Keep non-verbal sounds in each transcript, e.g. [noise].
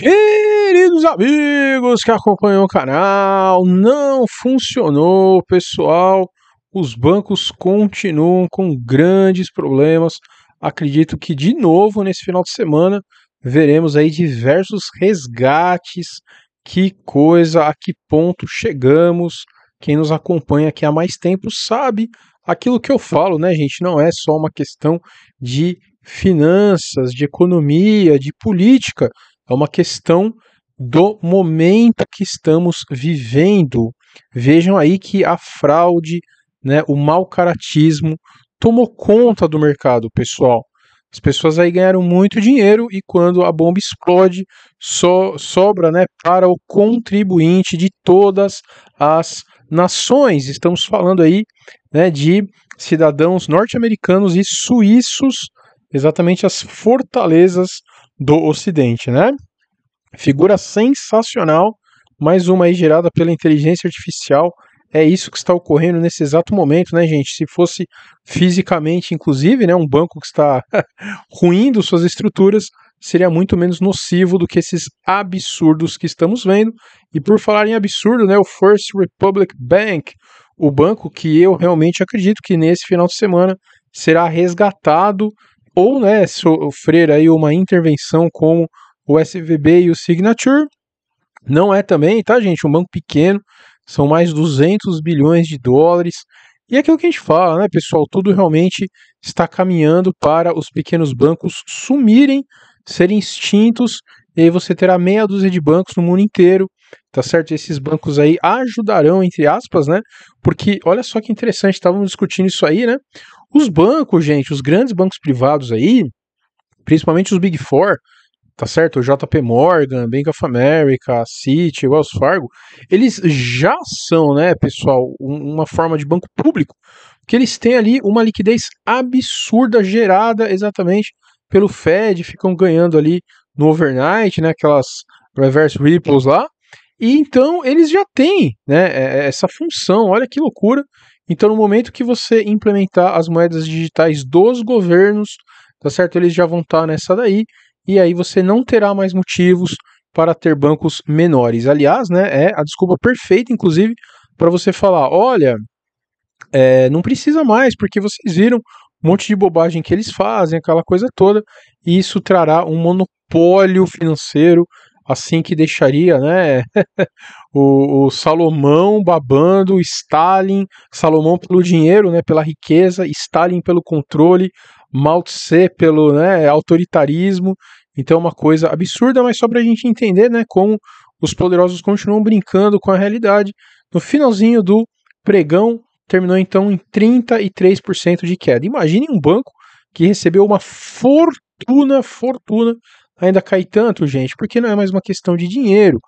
Queridos amigos que acompanham o canal, não funcionou, pessoal. Os bancos continuam com grandes problemas. Acredito que de novo nesse final de semana veremos aí diversos resgates. Que coisa, a que ponto chegamos? Quem nos acompanha aqui há mais tempo sabe aquilo que eu falo, né, gente? Não é só uma questão de finanças, de economia, de política é uma questão do momento que estamos vivendo. Vejam aí que a fraude, né, o mal caratismo tomou conta do mercado, pessoal. As pessoas aí ganharam muito dinheiro e quando a bomba explode, so, sobra né, para o contribuinte de todas as nações. Estamos falando aí né, de cidadãos norte-americanos e suíços, exatamente as fortalezas do Ocidente, né? Figura sensacional, mais uma aí gerada pela inteligência artificial. É isso que está ocorrendo nesse exato momento, né, gente? Se fosse fisicamente, inclusive, né, um banco que está [laughs] ruindo suas estruturas, seria muito menos nocivo do que esses absurdos que estamos vendo. E por falar em absurdo, né, o First Republic Bank, o banco que eu realmente acredito que nesse final de semana será resgatado ou né, sofrer aí uma intervenção como o SVB e o Signature. Não é também, tá, gente? Um banco pequeno, são mais 200 bilhões de dólares. E é aquilo que a gente fala, né, pessoal? Tudo realmente está caminhando para os pequenos bancos sumirem, serem extintos, e aí você terá meia dúzia de bancos no mundo inteiro, tá certo? Esses bancos aí ajudarão, entre aspas, né? Porque olha só que interessante, estávamos discutindo isso aí, né? Os bancos, gente, os grandes bancos privados aí, principalmente os Big Four, tá certo? JP Morgan, Bank of America, Citi, Wells Fargo, eles já são, né, pessoal, um, uma forma de banco público, que eles têm ali uma liquidez absurda gerada exatamente pelo Fed, ficam ganhando ali no overnight, né, aquelas reverse ripples lá, e então eles já têm, né, é, é, essa função, olha que loucura. Então, no momento que você implementar as moedas digitais dos governos, tá certo? Eles já vão estar tá nessa daí e aí você não terá mais motivos para ter bancos menores. Aliás, né, é a desculpa perfeita, inclusive, para você falar: olha, é, não precisa mais, porque vocês viram um monte de bobagem que eles fazem, aquela coisa toda, e isso trará um monopólio financeiro, assim que deixaria né, [laughs] o, o, Salomão babando, Stalin, Salomão pelo dinheiro, né, pela riqueza, Stalin pelo controle, Maltse pelo né, autoritarismo. Então, é uma coisa absurda, mas só para a gente entender né, como os poderosos continuam brincando com a realidade. No finalzinho do pregão, terminou então em 33% de queda. Imagine um banco que recebeu uma fortuna, fortuna, ainda cai tanto, gente, porque não é mais uma questão de dinheiro,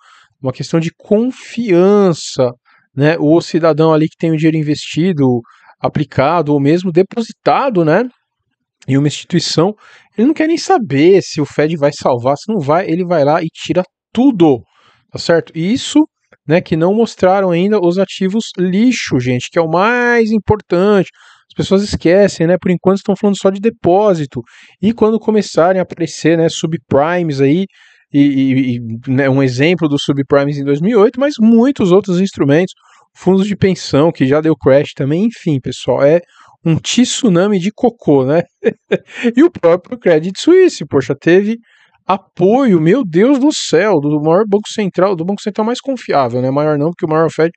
uma questão de confiança. Né? O cidadão ali que tem o dinheiro investido, aplicado ou mesmo depositado né, em uma instituição, ele não quer nem saber se o Fed vai salvar, se não vai, ele vai lá e tira tudo, tá certo? E isso, né, que não mostraram ainda os ativos lixo, gente, que é o mais importante. As pessoas esquecem, né? Por enquanto estão falando só de depósito. E quando começarem a aparecer, né, subprimes aí, e, e, e né, um exemplo do subprimes em 2008, mas muitos outros instrumentos, fundos de pensão que já deu crash também, enfim, pessoal, é um tsunami de cocô, né? [laughs] e o próprio Credit Suisse, poxa, teve apoio, meu Deus do céu, do maior banco central, do banco central mais confiável, né? Maior não, porque o maior é o Fed,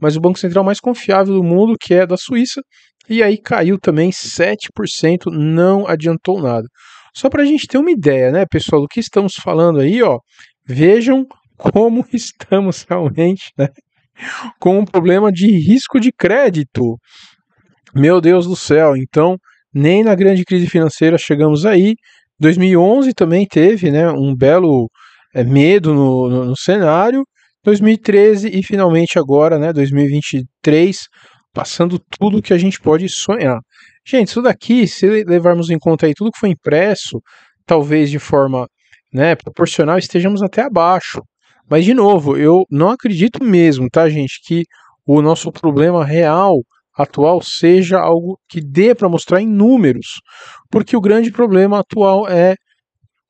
mas o banco central mais confiável do mundo, que é da Suíça, e aí caiu também 7%, não adiantou nada. Só para a gente ter uma ideia, né, pessoal, do que estamos falando aí, ó, vejam como [laughs] estamos realmente, né? Com um problema de risco de crédito. Meu Deus do céu, então nem na grande crise financeira chegamos aí. 2011 também teve né, um belo é, medo no, no, no, cenário. 2013 e finalmente agora, né, 2023, passando tudo que a gente pode sonhar. Gente, isso daqui, se levarmos em conta aí tudo que foi impresso, talvez de forma né, proporcional, estejamos até abaixo. Mas, de novo, eu não acredito mesmo, tá, gente, que o nosso problema real atual seja algo que dê para mostrar em números, porque o grande problema atual é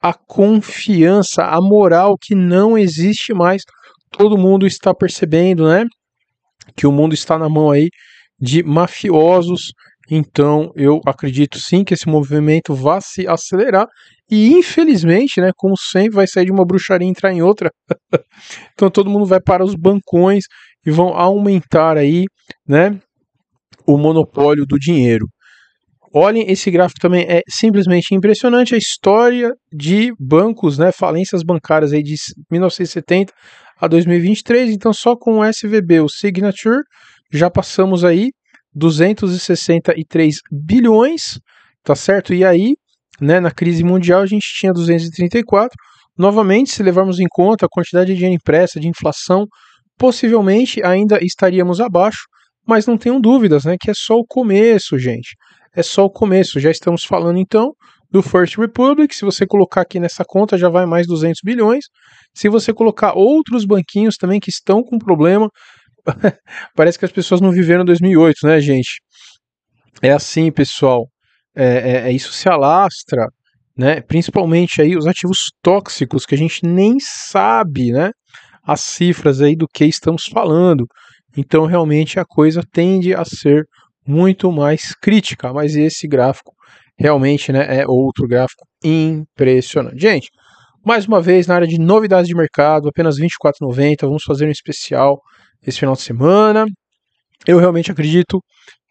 a confiança, a moral que não existe mais. Todo mundo está percebendo, né? Que o mundo está na mão aí de mafiosos. Então, eu acredito sim que esse movimento vai se acelerar e infelizmente, né, como sempre vai sair de uma bruxaria e entrar em outra. [laughs] então todo mundo vai para os bancões e vão aumentar aí, né, o monopólio do dinheiro. Olhem, esse gráfico também é simplesmente impressionante. A história de bancos, né, falências bancárias aí de 1970 a 2023. Então, só com o SVB, o Signature, já passamos aí 263 bilhões, tá certo? E aí, né, na crise mundial, a gente tinha 234. Novamente, se levarmos em conta a quantidade de dinheiro impressa, de inflação, possivelmente ainda estaríamos abaixo mas não tenham dúvidas, né? Que é só o começo, gente. É só o começo. Já estamos falando então do First Republic. Se você colocar aqui nessa conta, já vai mais 200 bilhões. Se você colocar outros banquinhos também que estão com problema, [laughs] parece que as pessoas não viveram 2008, né, gente? É assim, pessoal. É, é, é, isso se alastra, né? Principalmente aí os ativos tóxicos que a gente nem sabe, né? As cifras aí do que estamos falando. Então, realmente, a coisa tende a ser muito mais crítica. Mas esse gráfico realmente né, é outro gráfico impressionante. Gente, mais uma vez, na área de novidades de mercado, apenas R$ 24,90. Vamos fazer um especial esse final de semana. Eu realmente acredito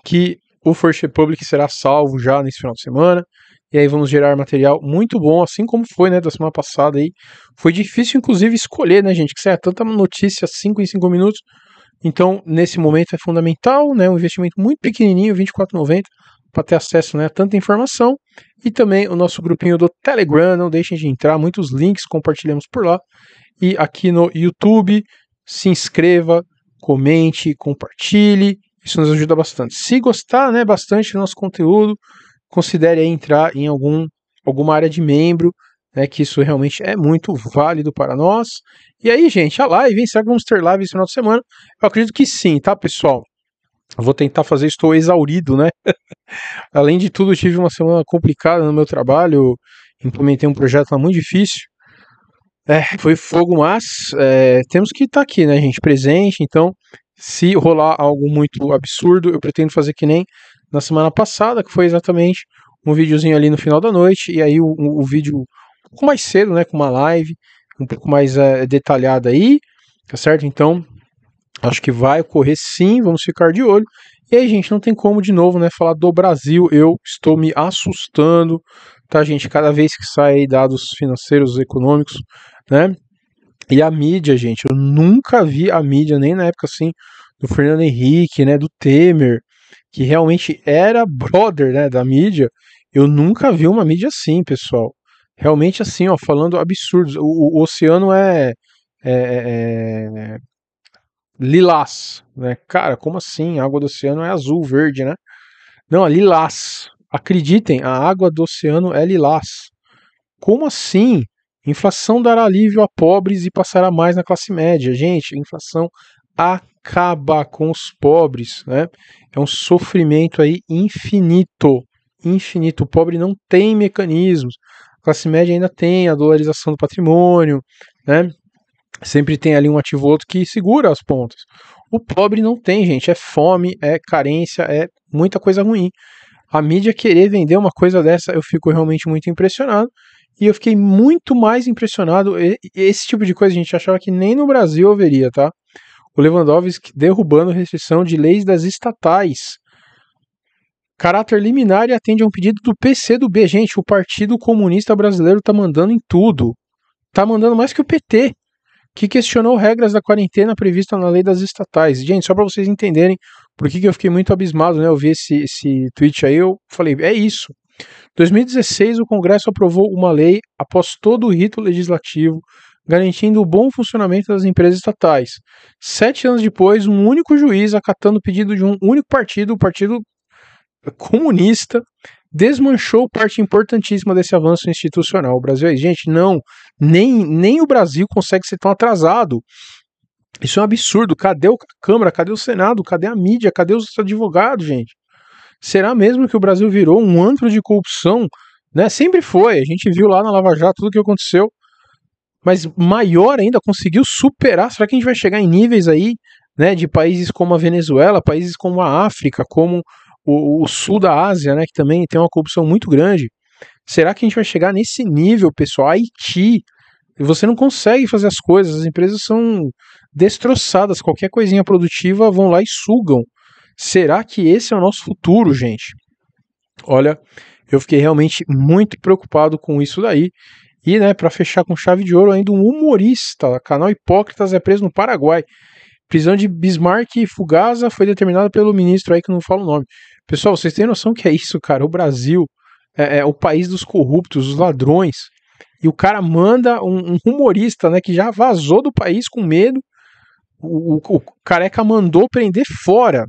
que o First Republic será salvo já nesse final de semana. E aí vamos gerar material muito bom, assim como foi, né, da semana passada aí. Foi difícil, inclusive, escolher, né, gente? Que é tanta notícia 5 em 5 minutos. Então, nesse momento é fundamental, né, um investimento muito pequenininho, 24,90, para ter acesso né, a tanta informação. E também o nosso grupinho do Telegram, não deixem de entrar, muitos links compartilhamos por lá. E aqui no YouTube, se inscreva, comente, compartilhe, isso nos ajuda bastante. Se gostar né, bastante do nosso conteúdo, considere entrar em algum, alguma área de membro né, que isso realmente é muito válido para nós. E aí, gente, a live, hein? Será que vamos ter live esse final de semana? Eu acredito que sim, tá, pessoal? Vou tentar fazer, estou exaurido, né? [laughs] Além de tudo, tive uma semana complicada no meu trabalho, implementei um projeto lá muito difícil. É, foi fogo, mas é, temos que estar tá aqui, né, gente? Presente, então, se rolar algo muito absurdo, eu pretendo fazer que nem na semana passada, que foi exatamente um videozinho ali no final da noite, e aí o, o vídeo pouco mais cedo, né, com uma live um pouco mais é, detalhada aí, tá certo? Então, acho que vai ocorrer sim, vamos ficar de olho. E aí, gente, não tem como de novo, né, falar do Brasil. Eu estou me assustando, tá, gente? Cada vez que sai dados financeiros econômicos, né? E a mídia, gente, eu nunca vi a mídia, nem na época assim, do Fernando Henrique, né, do Temer, que realmente era brother, né, da mídia. Eu nunca vi uma mídia assim, pessoal realmente assim, ó, falando absurdos. O, o oceano é, é, é, é, lilás, né? Cara, como assim? A água do oceano é azul, verde, né? Não, é lilás. Acreditem, a água do oceano é lilás. Como assim? Inflação dará alívio a pobres e passará mais na classe média. Gente, inflação acaba com os pobres, né? É um sofrimento aí infinito, infinito. O pobre não tem mecanismos classe média ainda tem a dolarização do patrimônio, né? Sempre tem ali um ativo outro que segura as pontas. O pobre não tem, gente. É fome, é carência, é muita coisa ruim. A mídia querer vender uma coisa dessa, eu fico realmente muito impressionado. E eu fiquei muito mais impressionado. Esse tipo de coisa a gente achava que nem no Brasil haveria, tá? O Lewandowski derrubando restrição de leis das estatais Caráter liminar e atende a um pedido do PC do B, Gente, o Partido Comunista Brasileiro tá mandando em tudo. Tá mandando mais que o PT, que questionou regras da quarentena prevista na lei das estatais. Gente, só para vocês entenderem por que, que eu fiquei muito abismado, né? Eu vi esse, esse tweet aí, eu falei, é isso. 2016, o Congresso aprovou uma lei após todo o rito legislativo, garantindo o bom funcionamento das empresas estatais. Sete anos depois, um único juiz, acatando o pedido de um único partido, o Partido comunista desmanchou parte importantíssima desse avanço institucional. O Brasil, é gente, não, nem, nem o Brasil consegue ser tão atrasado. Isso é um absurdo. Cadê a Câmara? Cadê o Senado? Cadê a mídia? Cadê os advogados, gente? Será mesmo que o Brasil virou um antro de corrupção? Né? Sempre foi. A gente viu lá na Lava Jato tudo o que aconteceu. Mas maior ainda, conseguiu superar. Será que a gente vai chegar em níveis aí né, de países como a Venezuela, países como a África, como o, o sul da Ásia, né, que também tem uma corrupção muito grande. Será que a gente vai chegar nesse nível, pessoal? Haiti, você não consegue fazer as coisas, as empresas são destroçadas, qualquer coisinha produtiva vão lá e sugam. Será que esse é o nosso futuro, gente? Olha, eu fiquei realmente muito preocupado com isso daí. E, né, para fechar com chave de ouro, ainda um humorista, canal Hipócritas, é preso no Paraguai. Prisão de Bismarck e Fugaza foi determinada pelo ministro aí que não fala o nome. Pessoal, vocês têm noção que é isso, cara? O Brasil é, é o país dos corruptos, dos ladrões. E o cara manda um, um humorista, né, que já vazou do país com medo. O, o, o careca mandou prender fora.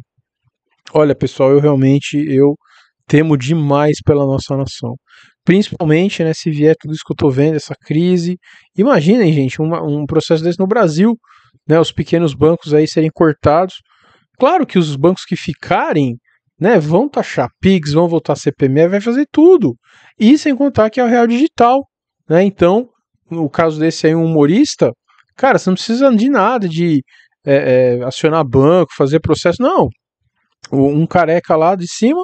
Olha, pessoal, eu realmente eu temo demais pela nossa nação. Principalmente, né, se vier tudo isso que eu tô vendo, essa crise. Imaginem, gente, uma, um processo desse no Brasil, né, os pequenos bancos aí serem cortados. Claro que os bancos que ficarem né? Vão taxar PIX, vão voltar CPME, vai fazer tudo. E sem contar que é o real digital, né? Então, no caso desse aí, um humorista, cara, você não precisa de nada de é, é, acionar banco, fazer processo, não. Um careca lá de cima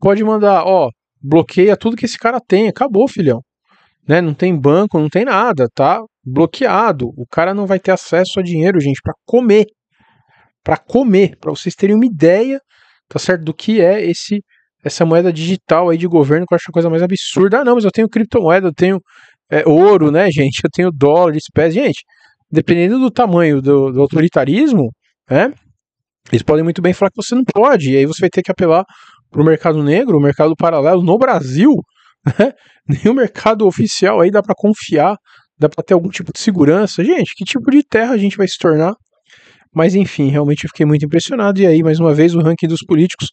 pode mandar, ó, bloqueia tudo que esse cara tem, acabou, filhão. Né? Não tem banco, não tem nada, tá? Bloqueado. O cara não vai ter acesso a dinheiro, gente, para comer. Para comer, para vocês terem uma ideia tá certo? Do que é esse essa moeda digital aí de governo que eu acho a coisa mais absurda. Ah, não, mas eu tenho criptomoeda, eu tenho é, ouro, né, [laughs] gente? Eu tenho dólar, espécie. Gente, dependendo do tamanho do, do autoritarismo, né? Eles podem muito bem falar que você não pode, e aí você vai ter que apelar para o mercado negro, o mercado paralelo no Brasil, [laughs] né? nenhum mercado oficial aí dá para confiar, dá para ter algum tipo de segurança. Gente, que tipo de terra a gente vai se tornar mas enfim, realmente eu fiquei muito impressionado. E aí, mais uma vez, o ranking dos políticos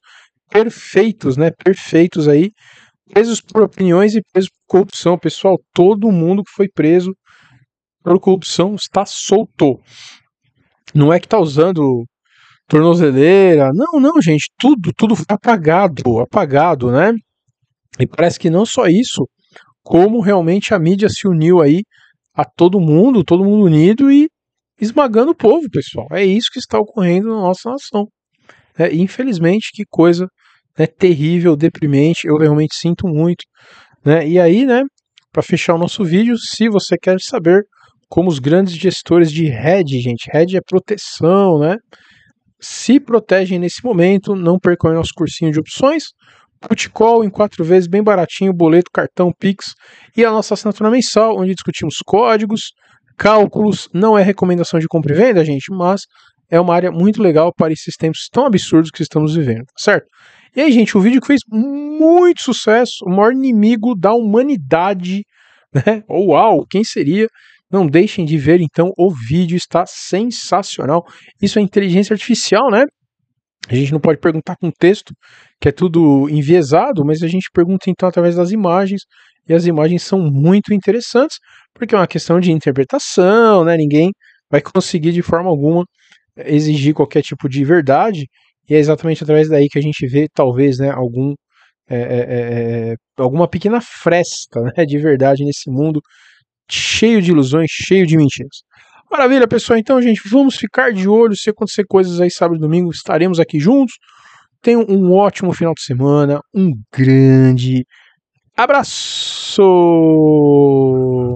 perfeitos, né? Perfeitos aí. Presos por opiniões e presos por corrupção. Pessoal, todo mundo que foi preso por corrupção está solto. Não é que está usando tornozeleira. Não, não, gente. Tudo, tudo foi apagado, apagado, né? E parece que não só isso, como realmente a mídia se uniu aí a todo mundo, todo mundo unido e esmagando o povo, pessoal. É isso que está ocorrendo na nossa nação. É, infelizmente, que coisa né, terrível, deprimente. Eu realmente sinto muito. Né? E aí, né, para fechar o nosso vídeo, se você quer saber como os grandes gestores de rede, gente, rede é proteção, né? Se protegem nesse momento, não percam nosso cursinho de opções. call em quatro vezes, bem baratinho, boleto, cartão, Pix e a nossa assinatura mensal, onde discutimos códigos, cálculos. Não é recomendação de compra e venda, gente, mas é uma área muito legal para esses tempos tão absurdos que estamos vivendo, certo? E aí, gente, o vídeo que fez muito sucesso, o maior inimigo da humanidade, [laughs] né? Ou uau, quem seria? Não deixem de ver, então, o vídeo está sensacional. Isso é inteligência artificial, né? A gente não pode perguntar com texto, que é tudo enviesado, mas a gente pergunta então através das imagens, e as imagens são muito interessantes, porque é uma questão de interpretação, né? Ninguém vai conseguir de forma alguma eh, exigir qualquer tipo de verdade. E é exatamente através daí que a gente vê, talvez, né, algum, é, é, alguma pequena fresta [laughs] né, de verdade nesse mundo cheio de ilusões, cheio de mentiras. Maravilha, pessoal. Então, gente, vamos ficar de olho. Se acontecer coisas aí sábado e domingo, estaremos aqui juntos. Tenham um ótimo final de semana. Um grande abraço!